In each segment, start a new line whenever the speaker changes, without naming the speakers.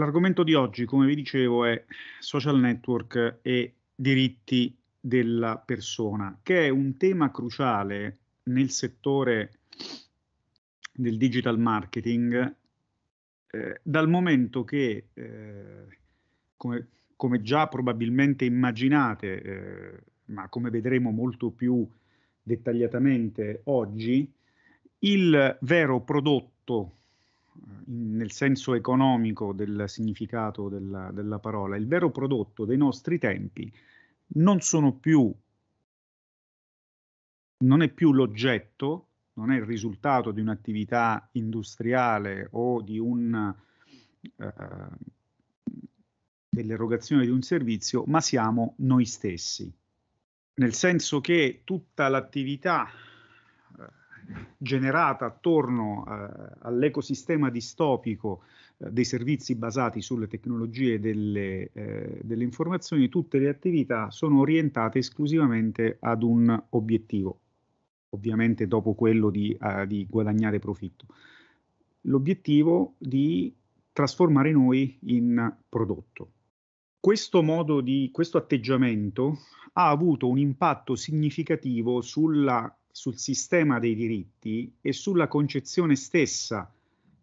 L'argomento di oggi, come vi dicevo, è social network e diritti della persona, che è un tema cruciale nel settore del digital marketing, eh, dal momento che, eh, come, come, già probabilmente immaginate, eh, ma come vedremo molto più dettagliatamente oggi, il vero prodotto eh, in, nel senso economico del significato della, della parola, il vero prodotto dei nostri tempi non sono più, non è più l'oggetto, non è il risultato di un'attività industriale o di un, eh, dell'erogazione di un servizio, ma siamo noi stessi. Nel senso che tutta l'attività eh, generata attorno eh, all'ecosistema distopico eh, dei servizi basati sulle tecnologie delle, eh, delle, informazioni, tutte le attività sono orientate esclusivamente ad un obiettivo, ovviamente dopo quello di, eh, di guadagnare profitto. L'obiettivo di trasformare noi in prodotto. Questo modo di questo atteggiamento ha avuto un impatto significativo sulla sul sistema dei diritti e sulla concezione stessa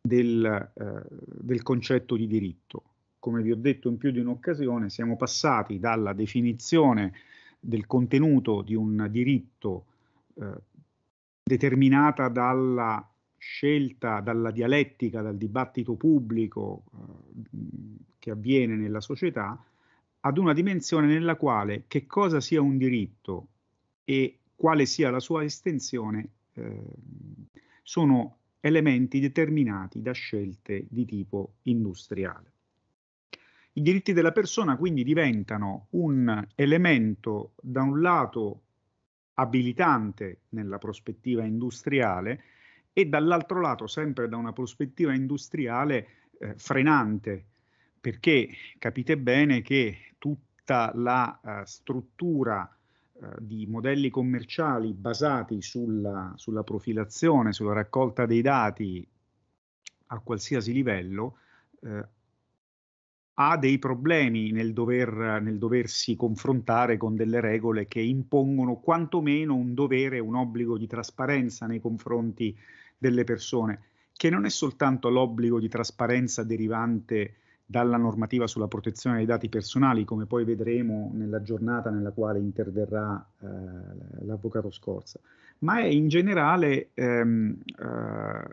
del, eh, del concetto di diritto. Come vi ho detto in più di un'occasione, siamo passati dalla definizione del contenuto di un diritto eh, determinata dalla scelta, dalla dialettica, dal dibattito pubblico eh, che avviene nella società, ad una dimensione nella quale che cosa sia un diritto e quale sia la sua estensione, eh, sono elementi determinati da scelte di tipo industriale. I diritti della persona quindi diventano un elemento da un lato abilitante nella prospettiva industriale e dall'altro lato sempre da una prospettiva industriale eh, frenante perché capite bene che tutta la uh, struttura eh, di modelli commerciali basati sulla, sulla, profilazione, sulla raccolta dei dati a qualsiasi livello, eh, ha dei problemi nel, dover, nel, doversi confrontare con delle regole che impongono quantomeno un dovere, un obbligo di trasparenza nei confronti delle persone, che non è soltanto l'obbligo di trasparenza derivante dalla normativa sulla protezione dei dati personali, come poi vedremo nella giornata nella quale interverrà eh, l'avvocato Scorza, ma è in generale, ehm, eh,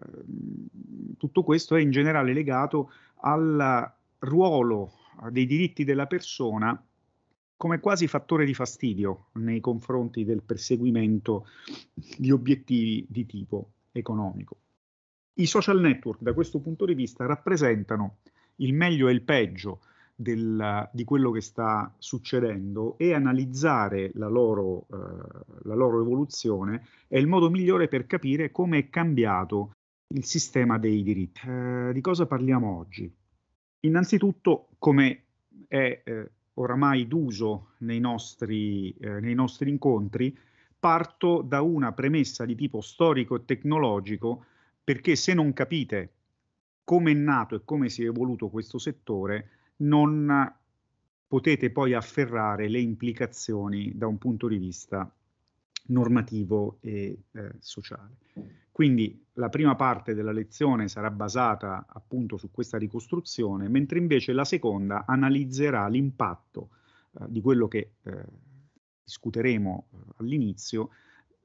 tutto questo è in generale legato al ruolo eh, dei diritti della persona come quasi fattore di fastidio nei confronti del perseguimento di obiettivi di tipo economico. I social network da questo punto di vista rappresentano il meglio e il peggio del, di quello che sta succedendo e analizzare la loro, eh, la loro evoluzione è il modo migliore per capire come è cambiato il sistema dei diritti. Eh, di cosa parliamo oggi? Innanzitutto, come è eh, oramai d'uso nei nostri, eh, nei nostri incontri, parto da una premessa di tipo storico e tecnologico perché se non capite come è nato e come si è evoluto questo settore, non potete poi afferrare le implicazioni da un punto di vista normativo e eh, sociale. Quindi la prima parte della lezione sarà basata appunto su questa ricostruzione, mentre invece la seconda analizzerà l'impatto eh, di quello che eh, discuteremo eh, all'inizio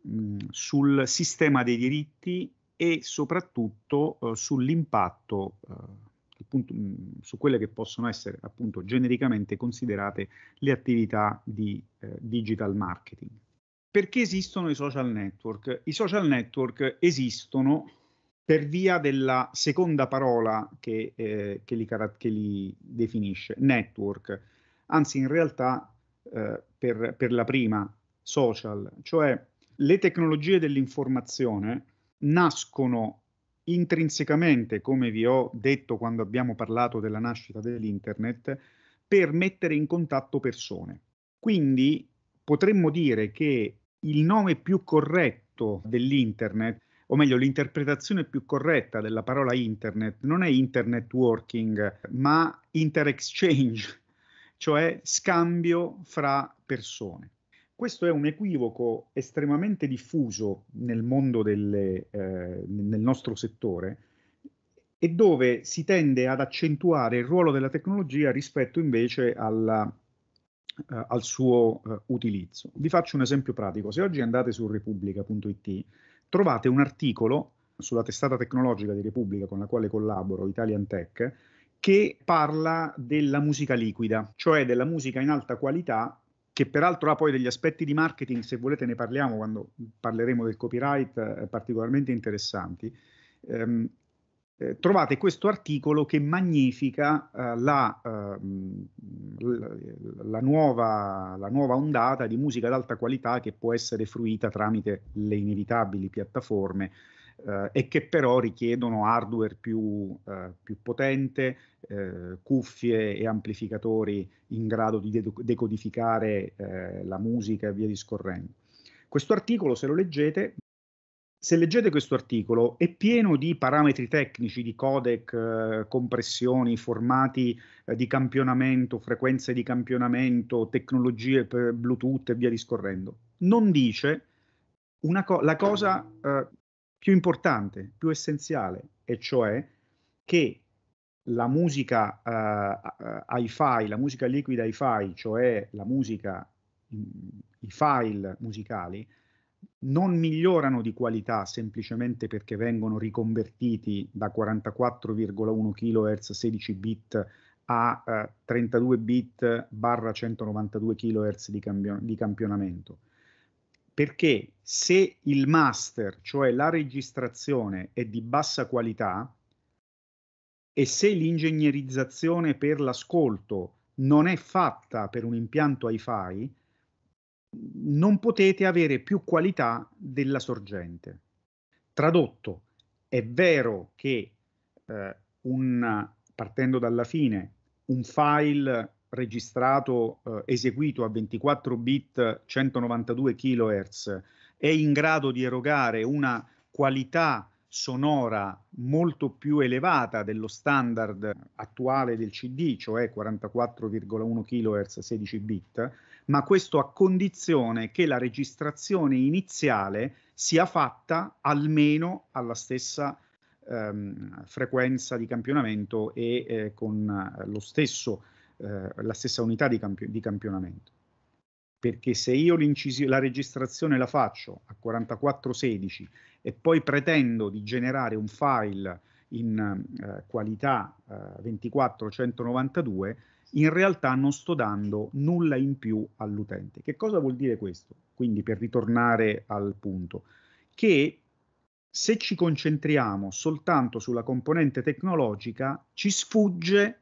mm, sul sistema dei diritti e soprattutto eh, sull'impatto eh, appunto, mm, su quelle che possono essere appunto genericamente considerate le attività di eh, digital marketing. Perché esistono i social network? I social network esistono per via della seconda parola che, eh, che, li, che li, definisce, network, anzi in realtà eh, per, per, la prima, social, cioè le tecnologie dell'informazione nascono intrinsecamente, come vi ho detto quando abbiamo parlato della nascita dell'internet, per mettere in contatto persone. Quindi potremmo dire che il nome più corretto dell'internet, o meglio l'interpretazione più corretta della parola internet, non è internet working, ma inter exchange, cioè scambio fra persone. Questo è un equivoco estremamente diffuso nel mondo delle, eh, nel nostro settore e dove si tende ad accentuare il ruolo della tecnologia rispetto invece alla, eh, al suo eh, utilizzo. Vi faccio un esempio pratico. Se oggi andate su repubblica.it trovate un articolo sulla testata tecnologica di Repubblica con la quale collaboro, Italian Tech, che parla della musica liquida, cioè della musica in alta qualità che peraltro ha poi degli aspetti di marketing, se volete ne parliamo quando parleremo del copyright, eh, particolarmente interessanti. Ehm, eh, trovate questo articolo che magnifica eh, la, eh, la, nuova, la, nuova, ondata di musica d'alta qualità che può essere fruita tramite le inevitabili piattaforme eh, e che però richiedono hardware più, eh, più potente, eh, cuffie e amplificatori in grado di de- decodificare eh, la musica e via discorrendo. Questo articolo, se lo leggete, se leggete questo articolo è pieno di parametri tecnici, di codec, eh, compressioni, formati eh, di campionamento, frequenze di campionamento, tecnologie per Bluetooth e via discorrendo. Non dice co- la cosa eh, più importante, più essenziale, e cioè che la musica uh, hi-fi, la musica liquida hi-fi, cioè la musica, mm, i file musicali, non migliorano di qualità semplicemente perché vengono riconvertiti da 44,1 kHz 16 bit a uh, eh, 32 bit barra 192 kHz di, campion- di campionamento perché se il master, cioè la registrazione, è di bassa qualità e se l'ingegnerizzazione per l'ascolto non è fatta per un impianto hi-fi, non potete avere più qualità della sorgente. Tradotto, è vero che eh, un, partendo dalla fine, un file registrato, eh, eseguito a 24 bit 192 kHz, è in grado di erogare una qualità sonora molto più elevata dello standard attuale del CD, cioè 44,1 kHz 16 bit, ma questo a condizione che la registrazione iniziale sia fatta almeno alla stessa ehm, frequenza di campionamento e eh, con eh, lo stesso eh, la stessa unità di, camp- di, campionamento. Perché se io la registrazione la faccio a 4416 e poi pretendo di generare un file in eh, qualità eh, 24 in realtà non sto dando nulla in più all'utente. Che cosa vuol dire questo? Quindi per ritornare al punto, che se ci concentriamo soltanto sulla componente tecnologica, ci sfugge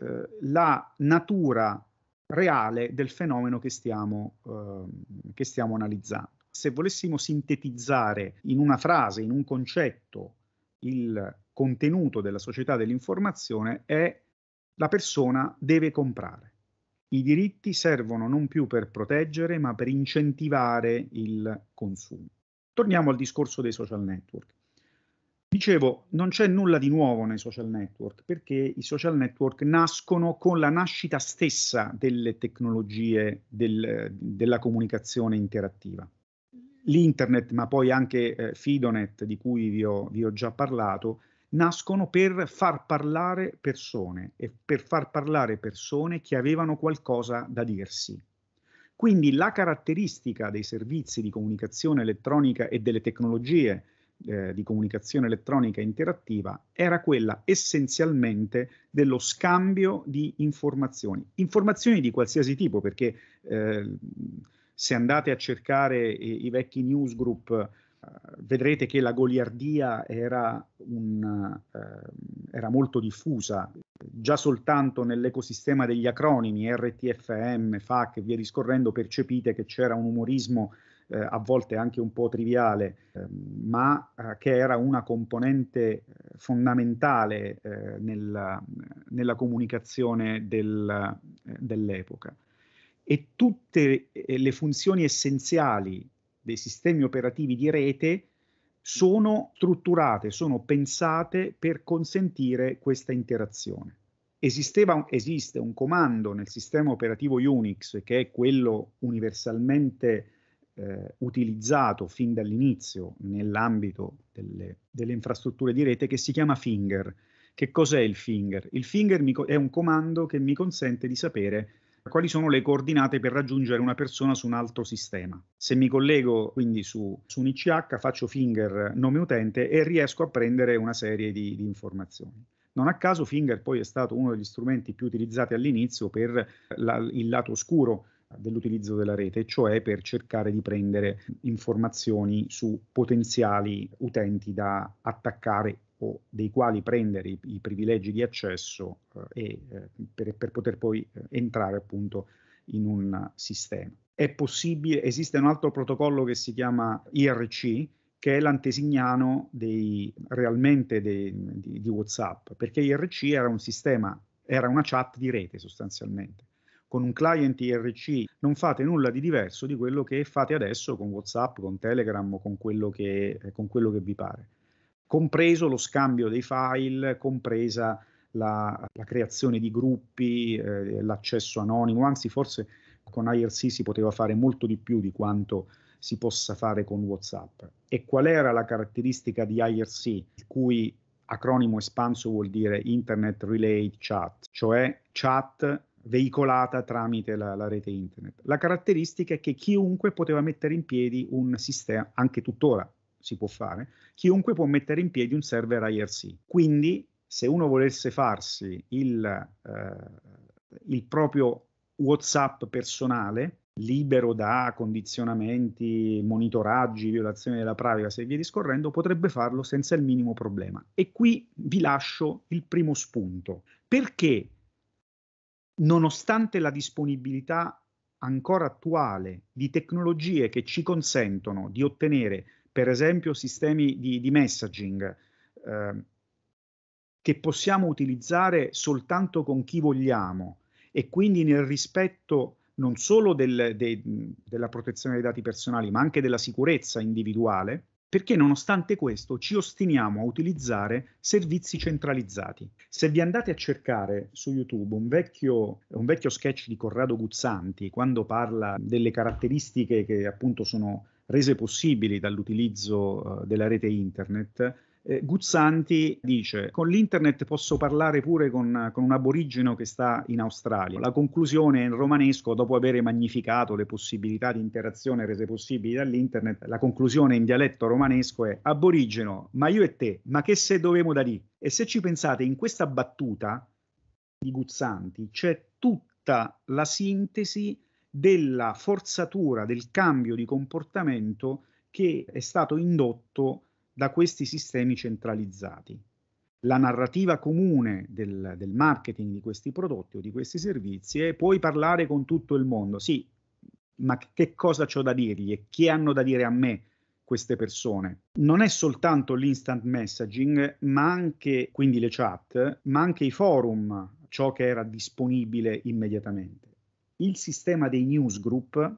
eh, la natura reale del fenomeno che stiamo, eh, che stiamo analizzando. Se volessimo sintetizzare in una frase, in un concetto, il contenuto della società dell'informazione è la persona deve comprare. I diritti servono non più per proteggere, ma per incentivare il consumo. Torniamo al discorso dei social network. Dicevo, non c'è nulla di nuovo nei social network perché i social network nascono con la nascita stessa delle tecnologie del, della comunicazione interattiva. L'internet, ma poi anche eh, Fidonet, di cui vi ho, vi ho già parlato, nascono per far parlare persone e per far parlare persone che avevano qualcosa da dirsi. Quindi la caratteristica dei servizi di comunicazione elettronica e delle tecnologie eh, di comunicazione elettronica interattiva era quella essenzialmente dello scambio di informazioni, informazioni di qualsiasi tipo, perché eh, se andate a cercare i, i vecchi newsgroup eh, vedrete che la goliardia era, un, eh, era, molto diffusa, già soltanto nell'ecosistema degli acronimi RTFM, FAC e via discorrendo percepite che c'era un umorismo eh, a volte anche un po' triviale, ehm, eh, ma che era una componente eh, fondamentale eh, nella, nella, comunicazione del, eh, dell'epoca. E tutte le funzioni essenziali dei sistemi operativi di rete sono strutturate, sono pensate per consentire questa interazione. Esisteva, esiste un comando nel sistema operativo Unix che è quello universalmente eh, utilizzato fin dall'inizio nell'ambito delle, delle, infrastrutture di rete che si chiama Finger. Che cos'è il Finger? Il Finger mi, è un comando che mi consente di sapere quali sono le coordinate per raggiungere una persona su un altro sistema. Se mi collego quindi su, su un ICH, faccio Finger nome utente e riesco a prendere una serie di, di informazioni. Non a caso Finger poi è stato uno degli strumenti più utilizzati all'inizio per la, il lato oscuro dell'utilizzo della rete, cioè per cercare di prendere informazioni su potenziali utenti da attaccare o dei quali prendere i, i privilegi di accesso eh, e, eh, per, per, poter poi eh, entrare appunto in un sistema. È possibile, esiste un altro protocollo che si chiama IRC, che è l'antesignano dei, realmente dei, di, di WhatsApp, perché IRC era un sistema, era una chat di rete sostanzialmente con un client IRC non fate nulla di diverso di quello che fate adesso con WhatsApp, con Telegram, con quello che, eh, con quello che vi pare, compreso lo scambio dei file, compresa la, la creazione di gruppi, eh, l'accesso anonimo, anzi forse con IRC si poteva fare molto di più di quanto si possa fare con WhatsApp. E qual era la caratteristica di IRC, il cui acronimo espanso vuol dire Internet Relay Chat, cioè chat veicolata tramite la, la, rete internet. La caratteristica è che chiunque poteva mettere in piedi un sistema, anche tuttora si può fare, chiunque può mettere in piedi un server IRC. Quindi se uno volesse farsi il, eh, il proprio WhatsApp personale, libero da condizionamenti, monitoraggi, violazioni della privacy e via discorrendo, potrebbe farlo senza il minimo problema. E qui vi lascio il primo spunto. Perché nonostante la disponibilità ancora attuale di tecnologie che ci consentono di ottenere, per esempio, sistemi di, di messaging eh, che possiamo utilizzare soltanto con chi vogliamo e quindi nel rispetto non solo del, de, della protezione dei dati personali, ma anche della sicurezza individuale, perché nonostante questo ci ostiniamo a utilizzare servizi centralizzati. Se vi andate a cercare su YouTube un vecchio, un vecchio sketch di Corrado Guzzanti, quando parla delle caratteristiche che appunto sono rese possibili dall'utilizzo eh, della rete internet, eh, Guzzanti dice: Con l'internet posso parlare pure con, con, un aborigeno che sta in Australia. La conclusione in romanesco, dopo aver magnificato le possibilità di interazione rese possibili dall'internet, la conclusione in dialetto romanesco è: Aborigeno, ma io e te, ma che se dovemo da lì? E se ci pensate, in questa battuta di Guzzanti c'è tutta la sintesi della forzatura del cambio di comportamento che è stato indotto da questi sistemi centralizzati. La narrativa comune del, del, marketing di questi prodotti o di questi servizi è puoi parlare con tutto il mondo, sì, ma che cosa ho da dirgli e che hanno da dire a me queste persone? Non è soltanto l'instant messaging, ma anche quindi le chat, ma anche i forum, ciò che era disponibile immediatamente. Il sistema dei newsgroup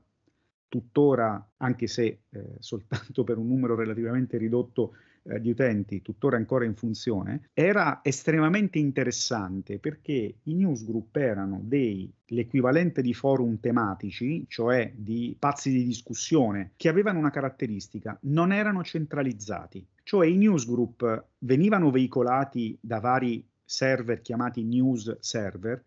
tuttora, anche se eh, soltanto per un numero relativamente ridotto eh, di utenti, tuttora ancora in funzione, era estremamente interessante perché i newsgroup erano dei, l'equivalente di forum tematici, cioè di pazzi di discussione, che avevano una caratteristica, non erano centralizzati, cioè i newsgroup venivano veicolati da vari server chiamati news server,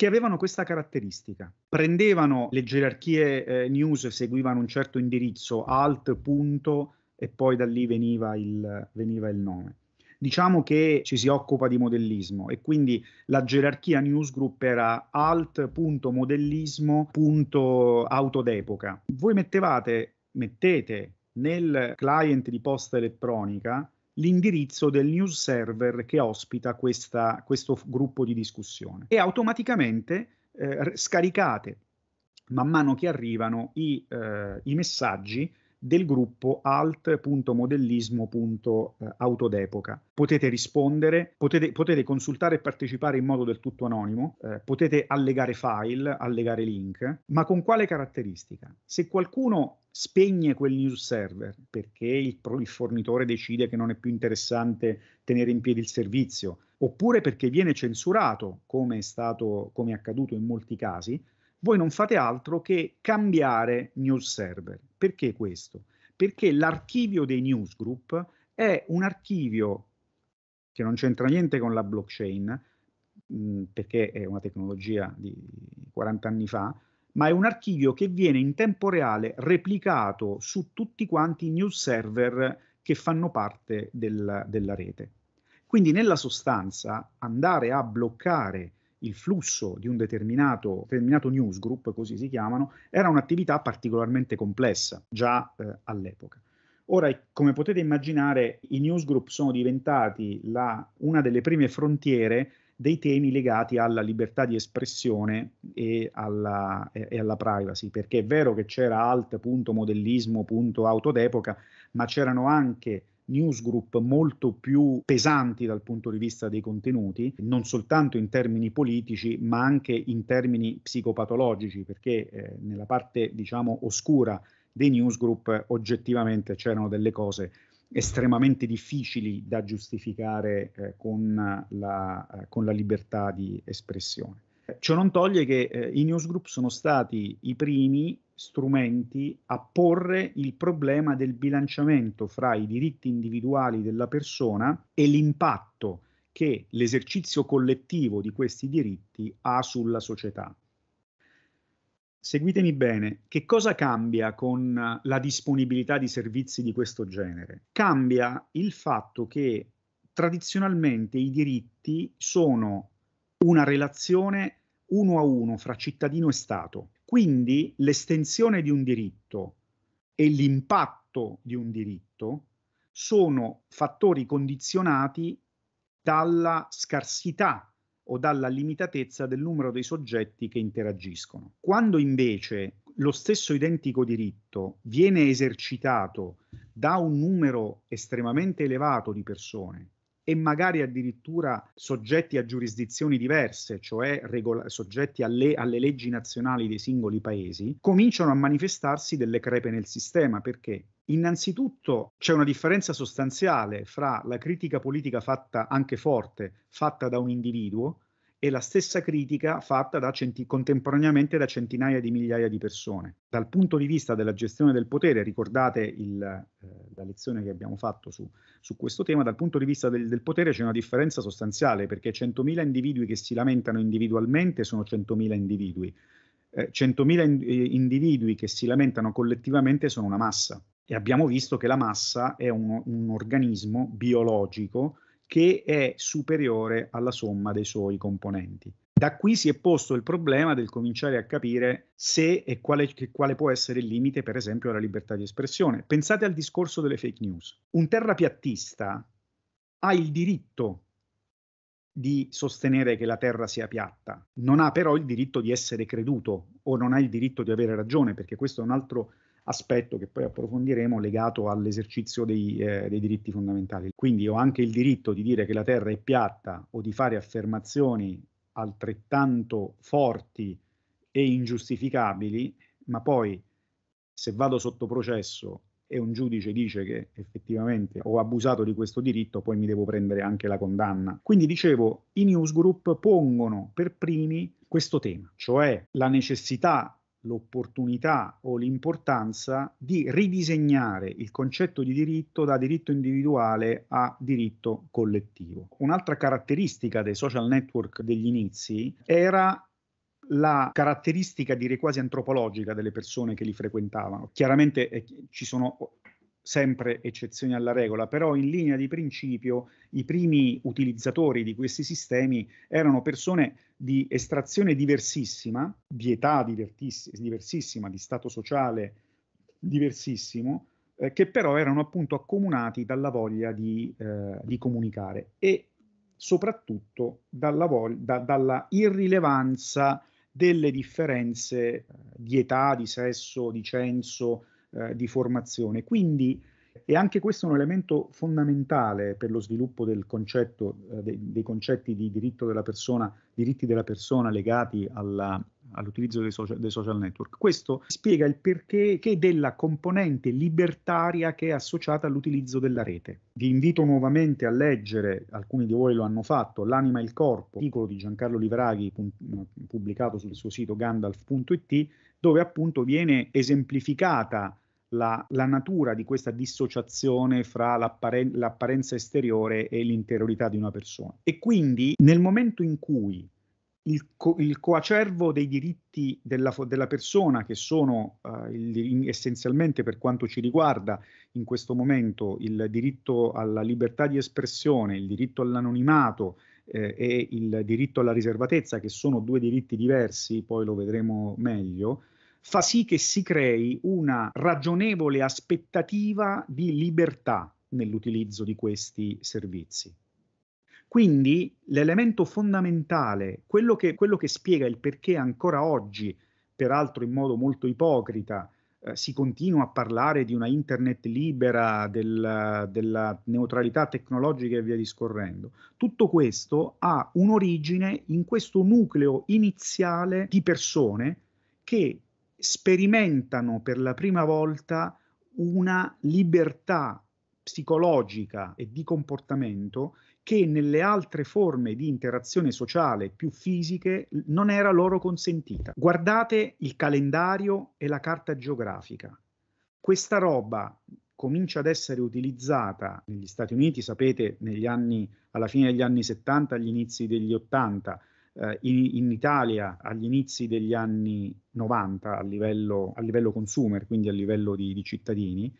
che avevano questa caratteristica. Prendevano le gerarchie eh, news, seguivano un certo indirizzo, alt, punto, e poi da lì veniva il, veniva il nome. Diciamo che ci si occupa di modellismo e quindi la gerarchia newsgroup era alt.modellismo.auto d'epoca. Voi mettevate, mettete nel client di posta elettronica l'indirizzo del news server che ospita questa, questo gruppo di discussione e automaticamente eh, scaricate man mano che arrivano i, eh, i messaggi del gruppo alt.modellismo.autodepoca. Eh, potete rispondere, potete, potete, consultare e partecipare in modo del tutto anonimo, eh, potete allegare file, allegare link, ma con quale caratteristica? Se qualcuno spegne quel news server perché il, il, fornitore decide che non è più interessante tenere in piedi il servizio, oppure perché viene censurato, come è, stato, come è accaduto in molti casi, voi non fate altro che cambiare news server. Perché questo? Perché l'archivio dei newsgroup è un archivio che non c'entra niente con la blockchain, mh, perché è una tecnologia di 40 anni fa, ma è un archivio che viene in tempo reale replicato su tutti quanti i news server che fanno parte del, della rete. Quindi nella sostanza andare a bloccare il flusso di un determinato, determinato newsgroup, così si chiamano, era un'attività particolarmente complessa già eh, all'epoca. Ora, come potete immaginare, i newsgroup sono diventati la, una delle prime frontiere dei temi legati alla libertà di espressione e alla, e, e alla privacy, perché è vero che c'era alt.modellismo.auto d'epoca, ma c'erano anche newsgroup molto più pesanti dal punto di vista dei contenuti, non soltanto in termini politici, ma anche in termini psicopatologici, perché eh, nella parte diciamo oscura dei newsgroup oggettivamente c'erano delle cose estremamente difficili da giustificare eh, con, la, eh, con, la, libertà di espressione. Ciò non toglie che eh, i newsgroup sono stati i primi strumenti a porre il problema del bilanciamento fra i diritti individuali della persona e l'impatto che l'esercizio collettivo di questi diritti ha sulla società seguitemi bene, che cosa cambia con la disponibilità di servizi di questo genere? Cambia il fatto che tradizionalmente i diritti sono una relazione uno a uno fra cittadino e Stato. Quindi l'estensione di un diritto e l'impatto di un diritto sono fattori condizionati dalla scarsità o dalla limitatezza del numero dei soggetti che interagiscono. Quando invece lo stesso identico diritto viene esercitato da un numero estremamente elevato di persone e magari addirittura soggetti a giurisdizioni diverse, cioè regol- soggetti alle-, alle leggi nazionali dei singoli paesi, cominciano a manifestarsi delle crepe nel sistema perché Innanzitutto c'è una differenza sostanziale fra la critica politica fatta anche forte, fatta da un individuo, e la stessa critica fatta da centi- contemporaneamente da centinaia di migliaia di persone. Dal punto di vista della gestione del potere, ricordate il, eh, la lezione che abbiamo fatto su, su, questo tema, dal punto di vista del, del potere c'è una differenza sostanziale perché 100.000 individui che si lamentano individualmente sono 100.000 individui, eh, 100.000 in- eh, individui che si lamentano collettivamente sono una massa e abbiamo visto che la massa è un, un organismo biologico che è superiore alla somma dei suoi componenti. Da qui si è posto il problema del cominciare a capire se e quale, quale, può essere il limite, per esempio, alla libertà di espressione. Pensate al discorso delle fake news. Un terrapiattista ha il diritto di sostenere che la Terra sia piatta, non ha però il diritto di essere creduto o non ha il diritto di avere ragione, perché questo è un altro aspetto che poi approfondiremo legato all'esercizio dei, eh, dei, diritti fondamentali. Quindi ho anche il diritto di dire che la Terra è piatta o di fare affermazioni altrettanto forti e ingiustificabili, ma poi se vado sotto processo e un giudice dice che effettivamente ho abusato di questo diritto, poi mi devo prendere anche la condanna. Quindi dicevo, i newsgroup pongono per primi questo tema, cioè la necessità l'opportunità o l'importanza di ridisegnare il concetto di diritto da diritto individuale a diritto collettivo. Un'altra caratteristica dei social network degli inizi era la caratteristica direi quasi antropologica delle persone che li frequentavano. Chiaramente eh, ci sono sempre eccezioni alla regola, però in linea di principio i primi utilizzatori di questi sistemi erano persone di estrazione diversissima, di età diversissima, di stato sociale diversissimo, eh, che però erano appunto accomunati dalla voglia di, eh, di comunicare e soprattutto dalla, voglia, da, dalla irrilevanza delle differenze eh, di età, di sesso, di censo, eh, di formazione. Quindi e anche questo è un elemento fondamentale per lo sviluppo del concetto, eh, dei, dei, concetti di diritto della persona, diritti della persona legati alla, all'utilizzo dei social, dei social, network. Questo spiega il perché della componente libertaria che è associata all'utilizzo della rete. Vi invito nuovamente a leggere, alcuni di voi lo hanno fatto, L'anima e il corpo, articolo di Giancarlo Livraghi pubblicato sul suo sito gandalf.it dove appunto viene esemplificata la, la natura di questa dissociazione fra l'apparen- l'apparenza esteriore e l'interiorità di una persona. E quindi nel momento in cui il, co- il, coacervo dei diritti della, fo- della persona, che sono uh, il, in, essenzialmente per quanto ci riguarda in questo momento il diritto alla libertà di espressione, il diritto all'anonimato eh, e il diritto alla riservatezza, che sono due diritti diversi, poi lo vedremo meglio, fa sì che si crei una ragionevole aspettativa di libertà nell'utilizzo di questi servizi. Quindi l'elemento fondamentale, quello che, quello che spiega il perché ancora oggi, peraltro in modo molto ipocrita, eh, si continua a parlare di una internet libera, del, della neutralità tecnologica e via discorrendo. Tutto questo ha un'origine in questo nucleo iniziale di persone che sperimentano per la prima volta una libertà psicologica e di comportamento che nelle altre forme di interazione sociale più fisiche non era loro consentita. Guardate il calendario e la carta geografica. Questa roba comincia ad essere utilizzata negli Stati Uniti, sapete, negli anni, alla fine degli anni 70, agli inizi degli 80, eh, in, in, Italia agli inizi degli anni 90 a livello, a livello consumer, quindi a livello di, di cittadini,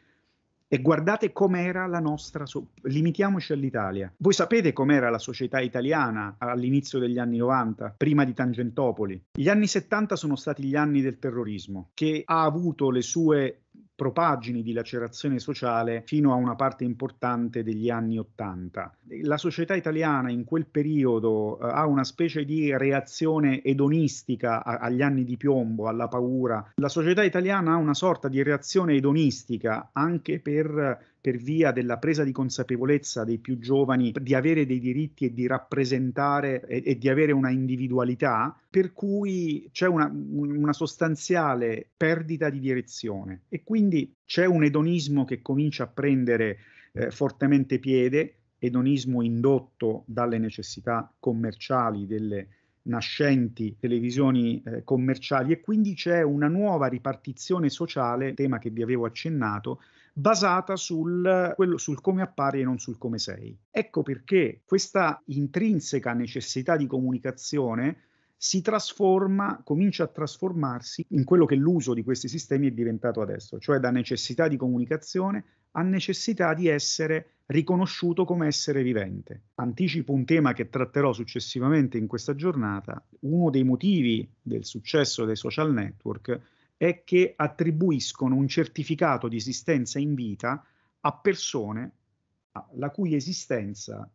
e guardate com'era la nostra, so- limitiamoci all'Italia. Voi sapete com'era la società italiana all'inizio degli anni 90, prima di Tangentopoli? Gli anni 70 sono stati gli anni del terrorismo, che ha avuto le sue propaggini di lacerazione sociale fino a una parte importante degli anni Ottanta. La società italiana in quel periodo eh, ha una specie di reazione edonistica a, agli anni di piombo, alla paura. La società italiana ha una sorta di reazione edonistica anche per per via della presa di consapevolezza dei più giovani di avere dei diritti e di rappresentare e, e di avere una individualità, per cui c'è una, una sostanziale perdita di direzione e quindi c'è un edonismo che comincia a prendere eh, fortemente piede, edonismo indotto dalle necessità commerciali delle nascenti televisioni eh, commerciali e quindi c'è una nuova ripartizione sociale, tema che vi avevo accennato, basata sul, quello, sul come appari e non sul come sei. Ecco perché questa intrinseca necessità di comunicazione si trasforma, comincia a trasformarsi in quello che l'uso di questi sistemi è diventato adesso, cioè da necessità di comunicazione a necessità di essere riconosciuto come essere vivente. Anticipo un tema che tratterò successivamente in questa giornata, uno dei motivi del successo dei social network è che attribuiscono un certificato di esistenza in vita a persone la cui esistenza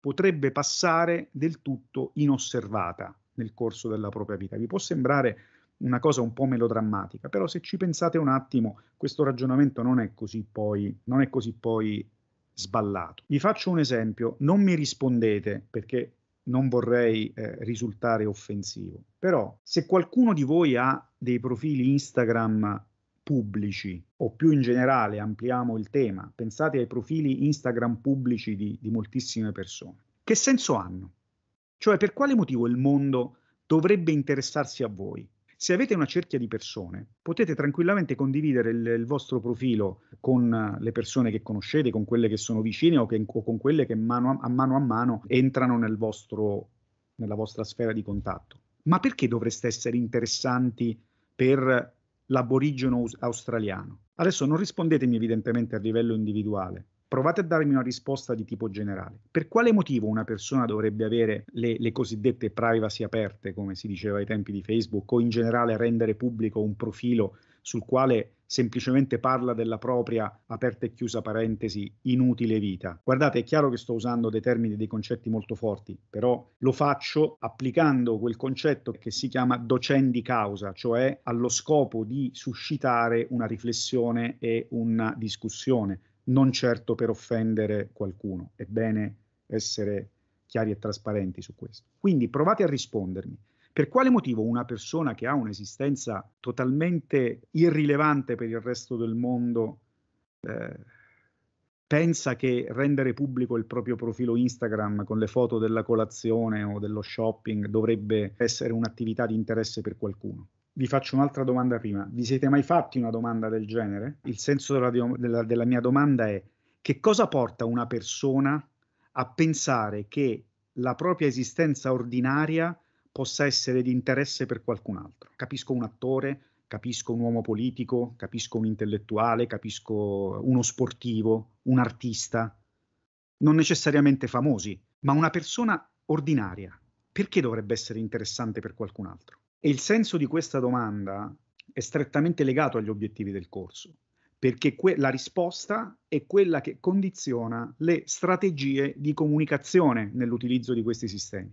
potrebbe passare del tutto inosservata nel corso della propria vita. Vi può sembrare una cosa un po' melodrammatica, però se ci pensate un attimo, questo ragionamento non è così poi, non è così poi sballato. Vi faccio un esempio, non mi rispondete perché non vorrei eh, risultare offensivo, però se qualcuno di voi ha dei profili Instagram pubblici o più in generale ampliamo il tema, pensate ai profili Instagram pubblici di, di moltissime persone, che senso hanno? Cioè per quale motivo il mondo dovrebbe interessarsi a voi? Se avete una cerchia di persone, potete tranquillamente condividere il, il vostro profilo con eh, le persone che conoscete, con quelle che sono vicine o, che, o con quelle che mano a, a, mano a mano entrano nel vostro, nella vostra sfera di contatto. Ma perché dovreste essere interessanti per l'aborigeno australiano? Adesso non rispondetemi evidentemente a livello individuale, Provate a darmi una risposta di tipo generale. Per quale motivo una persona dovrebbe avere le, le, cosiddette privacy aperte, come si diceva ai tempi di Facebook, o in generale rendere pubblico un profilo sul quale semplicemente parla della propria, aperta e chiusa parentesi, inutile vita? Guardate, è chiaro che sto usando dei termini, dei concetti molto forti, però lo faccio applicando quel concetto che si chiama docendi causa, cioè allo scopo di suscitare una riflessione e una discussione non certo per offendere qualcuno. È bene essere chiari e trasparenti su questo. Quindi provate a rispondermi. Per quale motivo una persona che ha un'esistenza totalmente irrilevante per il resto del mondo eh, pensa che rendere pubblico il proprio profilo Instagram con le foto della colazione o dello shopping dovrebbe essere un'attività di interesse per qualcuno? vi faccio un'altra domanda prima. Vi siete mai fatti una domanda del genere? Il senso della, della, della mia domanda è che cosa porta una persona a pensare che la propria esistenza ordinaria possa essere di interesse per qualcun altro. Capisco un attore, capisco un uomo politico, capisco un intellettuale, capisco uno sportivo, un artista, non necessariamente famosi, ma una persona ordinaria. Perché dovrebbe essere interessante per qualcun altro? E il senso di questa domanda è strettamente legato agli obiettivi del corso, perché que- la risposta è quella che condiziona le strategie di comunicazione nell'utilizzo di questi sistemi.